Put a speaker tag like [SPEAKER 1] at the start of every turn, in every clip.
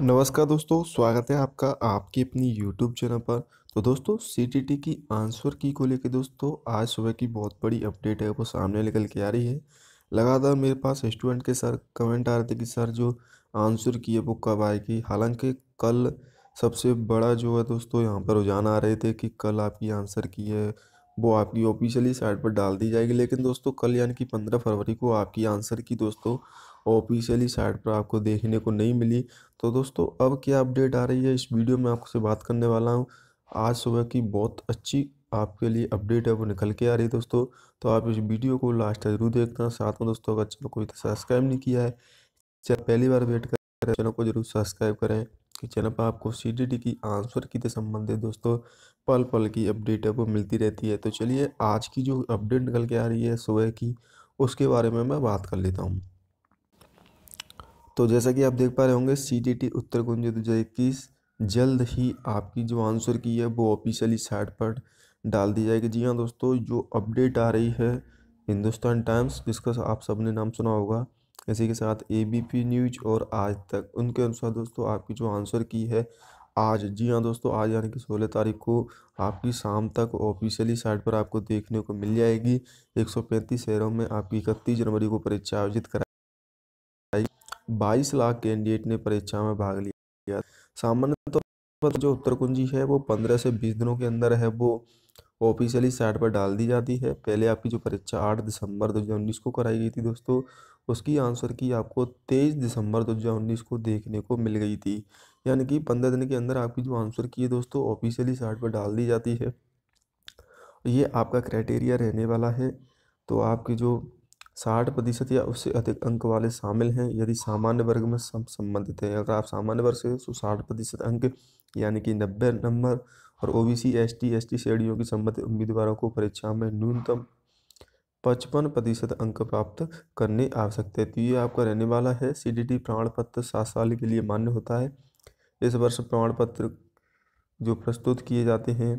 [SPEAKER 1] नमस्कार दोस्तों स्वागत है आपका आपकी अपनी यूट्यूब चैनल पर तो दोस्तों सी की आंसर की को लेकर दोस्तों आज सुबह की बहुत बड़ी अपडेट है वो सामने निकल के आ रही है लगातार मेरे पास स्टूडेंट के सर कमेंट आ रहे थे कि सर जो आंसर की है वो कब आएगी हालांकि कल सबसे बड़ा जो है दोस्तों यहाँ पर रुझान आ रहे थे कि कल आपकी आंसर की है वो आपकी ऑफिशियली साइट पर डाल दी जाएगी लेकिन दोस्तों कल यानी कि पंद्रह फरवरी को आपकी आंसर की दोस्तों ऑफिशियली साइट पर आपको देखने को नहीं मिली तो दोस्तों अब क्या अपडेट आ रही है इस वीडियो में आपसे बात करने वाला हूँ आज सुबह की बहुत अच्छी आपके लिए अपडेट है वो निकल के आ रही है दोस्तों तो आप इस वीडियो को लास्ट तक जरूर देखना साथ में दोस्तों अगर चैनल को सब्सक्राइब नहीं किया है चाहे पहली बार वेट कर तो चैनल को जरूर सब्सक्राइब करें कि चैनल पर आपको सी की आंसर की से संबंधित दोस्तों पल पल की अपडेट है वो मिलती रहती है तो चलिए आज की जो अपडेट निकल के आ रही है सुबह की उसके बारे में मैं बात कर लेता हूँ तो जैसा कि आप देख पा रहे होंगे सी टी टी उत्तर कुंज दो हज़ार इक्कीस जल्द ही आपकी जो आंसर की है वो ऑफिशियली साइट पर डाल दी जाएगी जी हाँ दोस्तों जो अपडेट आ रही है हिंदुस्तान टाइम्स जिसका आप सब ने नाम सुना होगा इसी के साथ ए बी पी न्यूज और आज तक उनके अनुसार दोस्तों आपकी जो आंसर की है आज जी हाँ दोस्तों आज यानी कि सोलह तारीख को आपकी शाम तक ऑफिशियली साइट पर आपको देखने को मिल जाएगी पैंतीस शहरों में आपकी इकतीस जनवरी को परीक्षा आयोजित करा बाईस लाख कैंडिडेट ने परीक्षा में भाग लिया सामान्य तौर तो पर जो उत्तर कुंजी है वो पंद्रह से बीस दिनों के अंदर है वो ऑफिशियली साइट पर डाल दी जाती है पहले आपकी जो परीक्षा आठ दिसंबर उन्नीस को कराई गई थी दोस्तों उसकी आंसर की आपको तेईस दिसंबर उन्नीस को देखने को मिल गई थी यानी कि पंद्रह दिन के अंदर आपकी जो आंसर की है दोस्तों ऑफिशियली साइट पर डाल दी जाती है ये आपका क्राइटेरिया रहने वाला है तो आपकी जो साठ प्रतिशत या उससे अधिक अंक वाले शामिल हैं यदि सामान्य वर्ग में संबंधित हैं अगर आप सामान्य वर्ग से तो साठ प्रतिशत अंक यानी कि नब्बे नंबर और O B C S T S T श्रेणियों की संबंधित उम्मीदवारों को परीक्षा में न्यूनतम पचपन प्रतिशत अंक प्राप्त करने आवश्यक है तो ये आपका रहने वाला है सी डी टी प्रमाण पत्र सात साल के लिए मान्य होता है इस वर्ष प्रमाण पत्र जो प्रस्तुत किए जाते हैं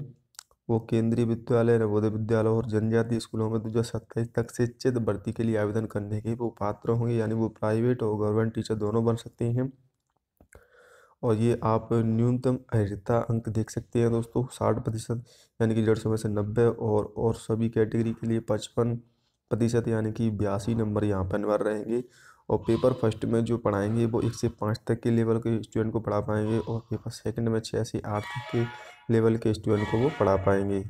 [SPEAKER 1] वो केंद्रीय विद्यालय नवोदय विद्यालय और जनजातीय स्कूलों में दो हज़ार सत्ताईस तक शिक्षित भर्ती के लिए आवेदन करने के वो पात्र होंगे यानी वो प्राइवेट और गवर्नमेंट टीचर दोनों बन सकते हैं और ये आप न्यूनतम अहिता अंक देख सकते हैं दोस्तों साठ प्रतिशत यानी कि डेढ़ सौ में से नब्बे और और सभी कैटेगरी के लिए पचपन प्रतिशत यानी कि बयासी नंबर यहाँ पर अनिवार्य रहेंगे और पेपर फर्स्ट में जो पढ़ाएंगे वो एक से पाँच तक के लेवल के स्टूडेंट को पढ़ा पाएंगे और पेपर सेकंड में छः से आठ तक के लेवल के स्टूडेंट को वो पढ़ा पाएंगे